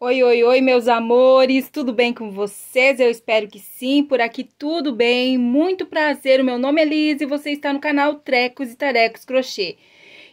Oi, oi, oi, meus amores, tudo bem com vocês? Eu espero que sim, por aqui tudo bem, muito prazer, o meu nome é Liz e você está no canal Trecos e Tarecos Crochê.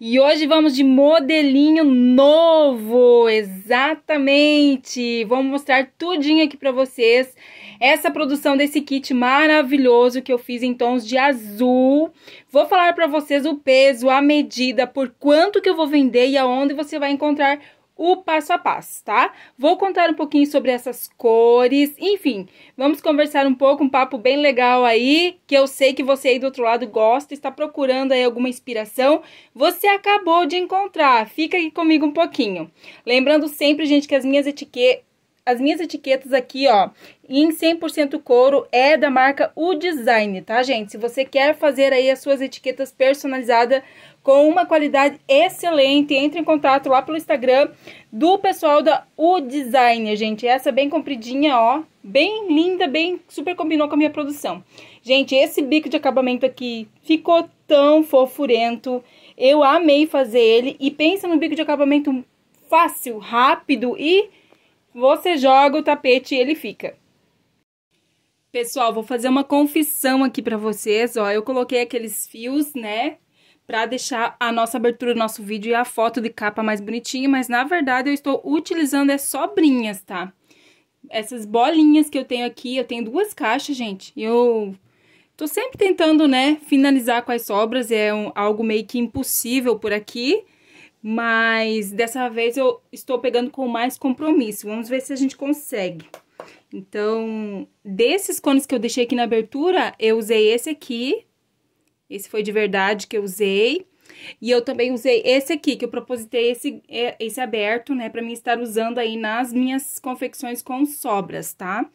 E hoje vamos de modelinho novo, exatamente, vamos mostrar tudinho aqui para vocês essa produção desse kit maravilhoso que eu fiz em tons de azul. Vou falar para vocês o peso, a medida, por quanto que eu vou vender e aonde você vai encontrar o o passo a passo, tá? Vou contar um pouquinho sobre essas cores, enfim, vamos conversar um pouco, um papo bem legal aí, que eu sei que você aí do outro lado gosta, está procurando aí alguma inspiração, você acabou de encontrar, fica aqui comigo um pouquinho. Lembrando sempre, gente, que as minhas etiquetas, as minhas etiquetas aqui, ó, em 100% couro é da marca O Design, tá, gente? Se você quer fazer aí as suas etiquetas personalizadas com uma qualidade excelente. Entre em contato lá pelo Instagram do pessoal da U Design gente. Essa bem compridinha, ó. Bem linda, bem super combinou com a minha produção. Gente, esse bico de acabamento aqui ficou tão fofurento. Eu amei fazer ele. E pensa no bico de acabamento fácil, rápido e você joga o tapete e ele fica. Pessoal, vou fazer uma confissão aqui pra vocês, ó. Eu coloquei aqueles fios, né, para deixar a nossa abertura do nosso vídeo e a foto de capa mais bonitinha, mas na verdade eu estou utilizando é sobrinhas, tá? Essas bolinhas que eu tenho aqui, eu tenho duas caixas, gente, eu tô sempre tentando, né, finalizar com as sobras, é um, algo meio que impossível por aqui, mas dessa vez eu estou pegando com mais compromisso, vamos ver se a gente consegue. Então, desses cones que eu deixei aqui na abertura, eu usei esse aqui, esse foi de verdade que eu usei. E eu também usei esse aqui, que eu propositei esse, é, esse aberto, né? Pra mim estar usando aí nas minhas confecções com sobras, tá?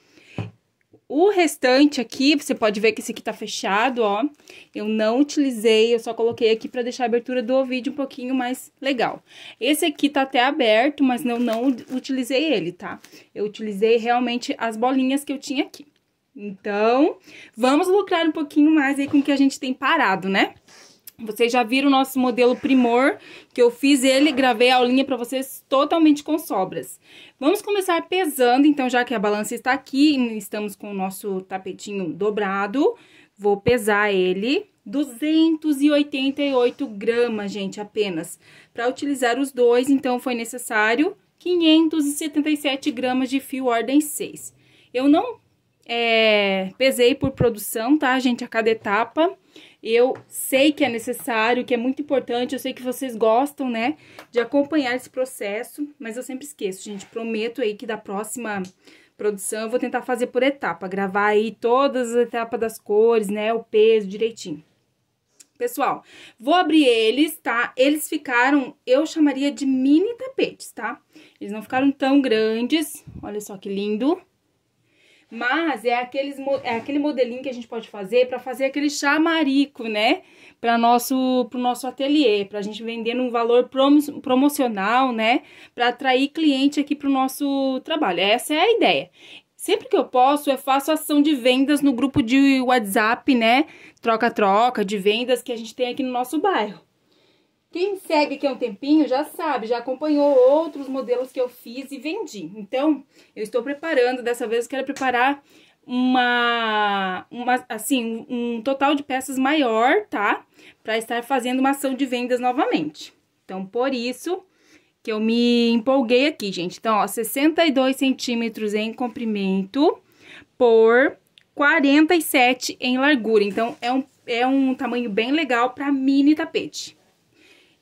O restante aqui, você pode ver que esse aqui tá fechado, ó. Eu não utilizei, eu só coloquei aqui pra deixar a abertura do vídeo um pouquinho mais legal. Esse aqui tá até aberto, mas eu não utilizei ele, tá? Eu utilizei realmente as bolinhas que eu tinha aqui. Então, vamos lucrar um pouquinho mais aí com o que a gente tem parado, né? Vocês já viram o nosso modelo primor, que eu fiz ele, gravei a aulinha para vocês totalmente com sobras. Vamos começar pesando, então, já que a balança está aqui, estamos com o nosso tapetinho dobrado, vou pesar ele, 288 gramas, gente, apenas. Para utilizar os dois, então, foi necessário 577 gramas de fio ordem 6. Eu não é, pesei por produção, tá, gente? A cada etapa. Eu sei que é necessário, que é muito importante, eu sei que vocês gostam, né, de acompanhar esse processo, mas eu sempre esqueço, gente. Prometo aí que da próxima produção eu vou tentar fazer por etapa, gravar aí todas as etapas das cores, né, o peso direitinho. Pessoal, vou abrir eles, tá? Eles ficaram, eu chamaria de mini tapetes, tá? Eles não ficaram tão grandes, olha só que lindo. Lindo. Mas é, aqueles, é aquele modelinho que a gente pode fazer para fazer aquele chamarico, né? Para nosso nosso ateliê, para a gente vender num valor promo promocional, né? Para atrair cliente aqui para o nosso trabalho. Essa é a ideia. Sempre que eu posso, eu faço ação de vendas no grupo de WhatsApp, né? Troca-troca de vendas que a gente tem aqui no nosso bairro. Quem segue aqui há um tempinho já sabe, já acompanhou outros modelos que eu fiz e vendi. Então, eu estou preparando, dessa vez eu quero preparar uma, uma assim, um total de peças maior, tá? Para estar fazendo uma ação de vendas novamente. Então, por isso que eu me empolguei aqui, gente. Então, ó, 62 centímetros em comprimento por 47 em largura. Então, é um, é um tamanho bem legal para mini tapete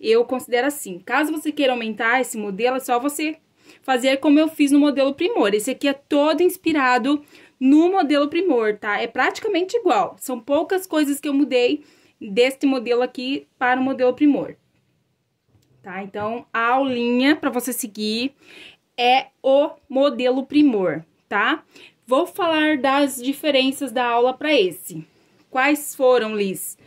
eu considero assim. Caso você queira aumentar esse modelo, é só você fazer como eu fiz no modelo Primor. Esse aqui é todo inspirado no modelo Primor, tá? É praticamente igual. São poucas coisas que eu mudei deste modelo aqui para o modelo Primor. Tá? Então, a aulinha para você seguir é o modelo Primor, tá? Vou falar das diferenças da aula para esse. Quais foram, Liz?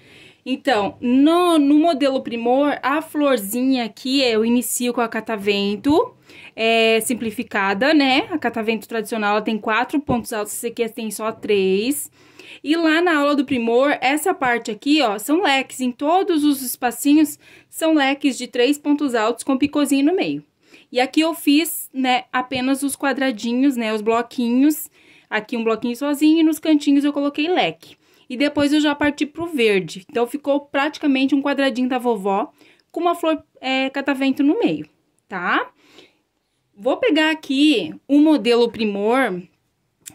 Então, no, no modelo primor, a florzinha aqui é, eu inicio com a catavento, é, simplificada, né? A catavento tradicional ela tem quatro pontos altos, esse aqui tem só três. E lá na aula do primor, essa parte aqui, ó, são leques. Em todos os espacinhos, são leques de três pontos altos com picozinho no meio. E aqui eu fiz, né, apenas os quadradinhos, né, os bloquinhos. Aqui um bloquinho sozinho e nos cantinhos eu coloquei leque e depois eu já parti pro verde. Então ficou praticamente um quadradinho da vovó com uma flor é, catavento no meio, tá? Vou pegar aqui o modelo primor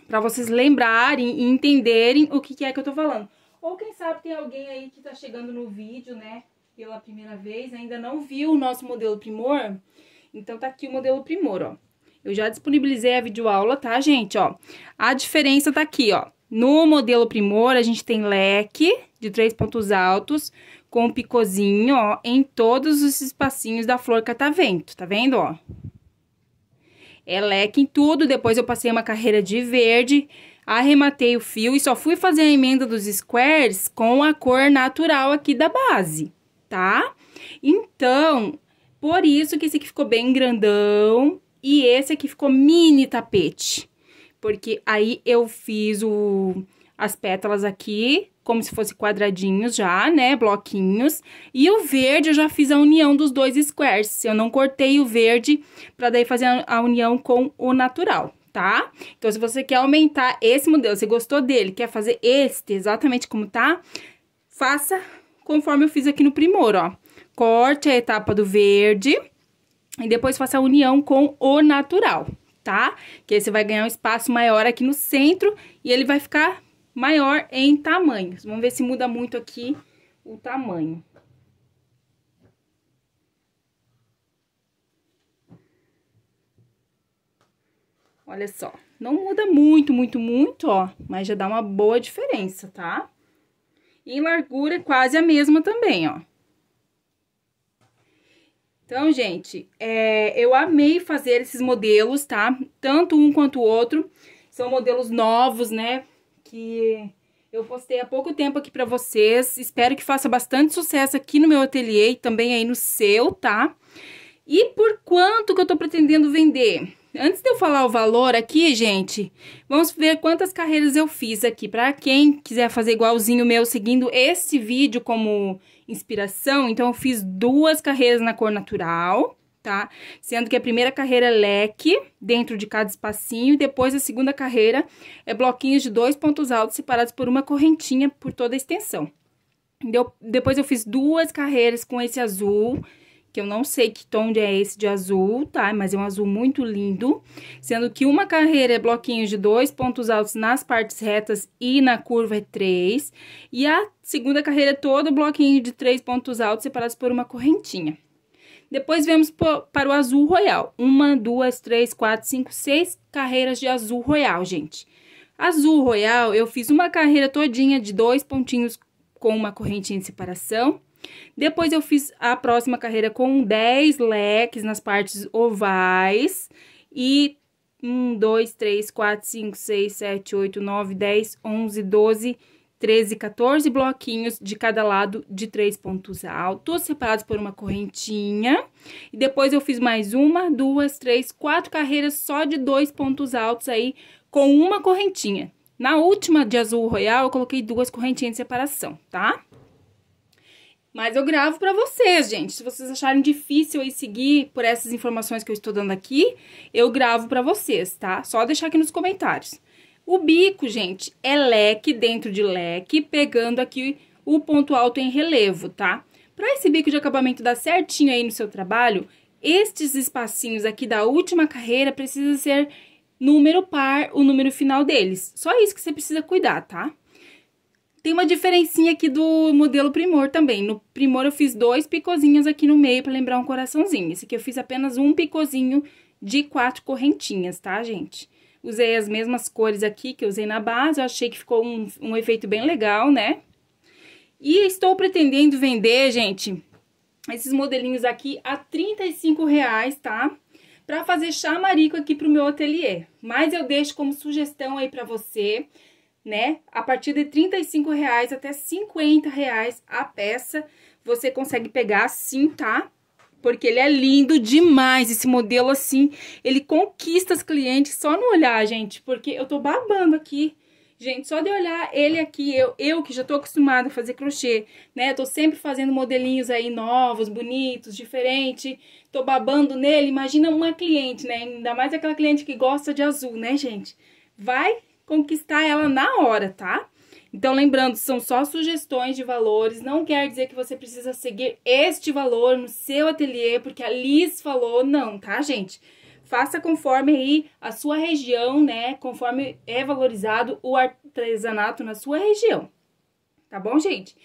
para vocês lembrarem e entenderem o que, que é que eu tô falando. Ou quem sabe tem alguém aí que tá chegando no vídeo, né, pela primeira vez, ainda não viu o nosso modelo primor. Então tá aqui o modelo primor, ó. Eu já disponibilizei a videoaula, tá, gente, ó. A diferença tá aqui, ó. No modelo primor, a gente tem leque de três pontos altos com um picozinho, ó, em todos os espacinhos da flor catavento, tá, tá vendo, ó? É leque em tudo, depois eu passei uma carreira de verde, arrematei o fio e só fui fazer a emenda dos squares com a cor natural aqui da base, tá? Então, por isso que esse aqui ficou bem grandão e esse aqui ficou mini tapete. Porque aí eu fiz o, as pétalas aqui, como se fosse quadradinhos já, né? Bloquinhos. E o verde eu já fiz a união dos dois squares. Eu não cortei o verde para daí fazer a união com o natural, tá? Então, se você quer aumentar esse modelo, se gostou dele, quer fazer este exatamente como tá, faça conforme eu fiz aqui no primor ó. Corte a etapa do verde e depois faça a união com o natural, tá? Que aí você vai ganhar um espaço maior aqui no centro e ele vai ficar maior em tamanhos. Vamos ver se muda muito aqui o tamanho. Olha só, não muda muito, muito, muito, ó, mas já dá uma boa diferença, tá? E em largura é quase a mesma também, ó. Então, gente, é, eu amei fazer esses modelos, tá? Tanto um quanto o outro. São modelos novos, né? Que eu postei há pouco tempo aqui pra vocês. Espero que faça bastante sucesso aqui no meu ateliê e também aí no seu, tá? E por quanto que eu tô pretendendo vender? Antes de eu falar o valor aqui, gente, vamos ver quantas carreiras eu fiz aqui. Para quem quiser fazer igualzinho meu, seguindo esse vídeo como inspiração, então eu fiz duas carreiras na cor natural, tá? Sendo que a primeira carreira é leque, dentro de cada espacinho, e depois a segunda carreira é bloquinhos de dois pontos altos separados por uma correntinha por toda a extensão. Deu, depois eu fiz duas carreiras com esse azul, que eu não sei que tom é esse de azul, tá? Mas é um azul muito lindo, sendo que uma carreira é bloquinho de dois pontos altos nas partes retas e na curva é três, e a segunda carreira é todo bloquinho de três pontos altos separados por uma correntinha. Depois vemos para o azul royal, uma, duas, três, quatro, cinco, seis carreiras de azul royal, gente. Azul royal, eu fiz uma carreira todinha de dois pontinhos com uma correntinha de separação, depois eu fiz a próxima carreira com 10 leques nas partes ovais e 1, 2, 3, 4, 5, 6, 7, 8, 9, 10, 11, 12, 13, 14 bloquinhos de cada lado de três pontos altos, separados por uma correntinha. E depois eu fiz mais uma, duas, três, quatro carreiras só de dois pontos altos aí, com uma correntinha. Na última de azul royal, eu coloquei duas correntinhas de separação, tá? Mas eu gravo para vocês, gente. Se vocês acharem difícil aí seguir por essas informações que eu estou dando aqui, eu gravo para vocês, tá? Só deixar aqui nos comentários. O bico, gente, é leque dentro de leque, pegando aqui o ponto alto em relevo, tá? Para esse bico de acabamento dar certinho aí no seu trabalho, estes espacinhos aqui da última carreira precisa ser número par, o número final deles. Só isso que você precisa cuidar, tá? Tem uma diferencinha aqui do modelo Primor também. No Primor eu fiz dois picozinhos aqui no meio para lembrar um coraçãozinho. Esse aqui eu fiz apenas um picozinho de quatro correntinhas, tá, gente? Usei as mesmas cores aqui que eu usei na base, eu achei que ficou um, um efeito bem legal, né? E estou pretendendo vender, gente, esses modelinhos aqui a 35 reais, tá? Pra fazer chamarico aqui pro meu ateliê. Mas eu deixo como sugestão aí pra você né? A partir de R$ reais até R$ reais a peça, você consegue pegar assim, tá? Porque ele é lindo demais, esse modelo assim, ele conquista os clientes só no olhar, gente, porque eu tô babando aqui. Gente, só de olhar ele aqui, eu, eu que já tô acostumada a fazer crochê, né? Eu tô sempre fazendo modelinhos aí novos, bonitos, diferente. Tô babando nele. Imagina uma cliente, né? Ainda mais aquela cliente que gosta de azul, né, gente? Vai conquistar ela na hora, tá? Então, lembrando, são só sugestões de valores, não quer dizer que você precisa seguir este valor no seu ateliê, porque a Liz falou não, tá, gente? Faça conforme aí a sua região, né? Conforme é valorizado o artesanato na sua região. Tá bom, gente?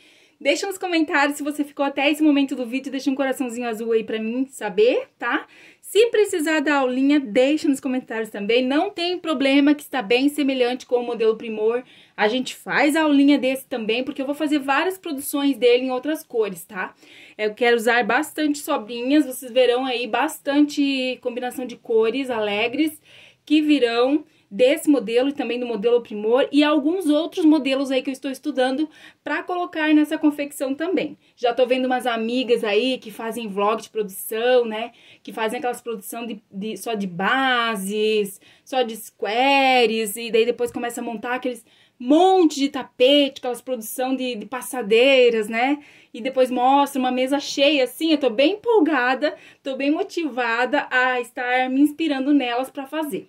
Deixa nos comentários se você ficou até esse momento do vídeo, deixa um coraçãozinho azul aí pra mim saber, tá? Se precisar da aulinha, deixa nos comentários também. Não tem problema que está bem semelhante com o modelo Primor. A gente faz a aulinha desse também, porque eu vou fazer várias produções dele em outras cores, tá? Eu quero usar bastante sobrinhas, vocês verão aí bastante combinação de cores alegres que virão desse modelo e também do modelo Primor e alguns outros modelos aí que eu estou estudando para colocar nessa confecção também. Já estou vendo umas amigas aí que fazem vlog de produção, né? Que fazem aquelas produção de, de, só de bases, só de squares e daí depois começa a montar aqueles monte de tapete, aquelas produção de, de, passadeiras, né? E depois mostra uma mesa cheia, assim, eu tô bem empolgada, tô bem motivada a estar me inspirando nelas para fazer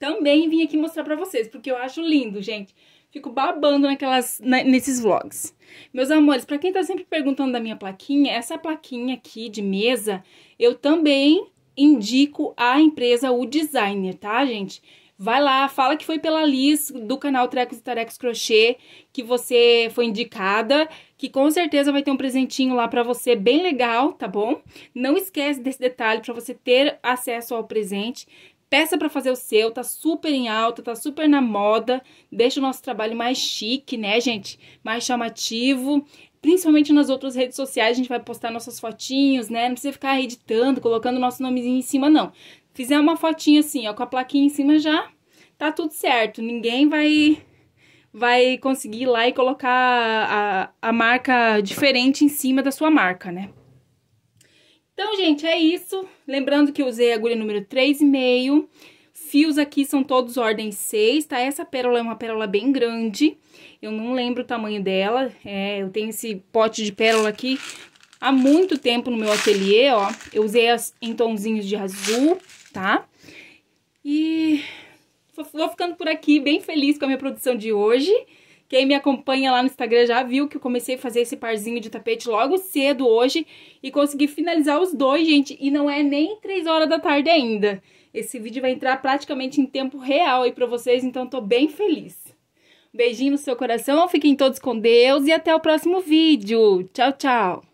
também vim aqui mostrar pra vocês, porque eu acho lindo, gente. Fico babando naquelas, na, nesses vlogs. Meus amores, pra quem tá sempre perguntando da minha plaquinha, essa plaquinha aqui de mesa, eu também indico a empresa O Designer, tá, gente? Vai lá, fala que foi pela Liz do canal Trecos e Tarecos Crochê que você foi indicada, que com certeza vai ter um presentinho lá para você bem legal, tá bom? Não esquece desse detalhe para você ter acesso ao presente. Peça para fazer o seu, tá super em alta, tá super na moda, deixa o nosso trabalho mais chique, né, gente? Mais chamativo. Principalmente nas outras redes sociais, a gente vai postar nossas fotinhos, né? Não precisa ficar editando, colocando nosso nomezinho em cima, não. Fizer uma fotinha assim, ó, com a plaquinha em cima já, tá tudo certo. Ninguém vai vai conseguir ir lá e colocar a, a marca diferente em cima da sua marca, né? Então, gente, é isso. Lembrando que usei a agulha número 3,5. Fios aqui são todos ordem 6, tá? Essa pérola é uma pérola bem grande. Eu não lembro o tamanho dela. É, eu tenho esse pote de pérola aqui há muito tempo no meu ateliê, ó. Eu usei as, em tonzinhos de azul, tá? E vou ficando por aqui, bem feliz com a minha produção de hoje. Quem me acompanha lá no Instagram já viu que eu comecei a fazer esse parzinho de tapete logo cedo hoje e consegui finalizar os dois, gente, e não é nem 3 horas da tarde ainda. Esse vídeo vai entrar praticamente em tempo real aí pra vocês, então tô bem feliz. Beijinho no seu coração, fiquem todos com Deus e até o próximo vídeo. Tchau, tchau!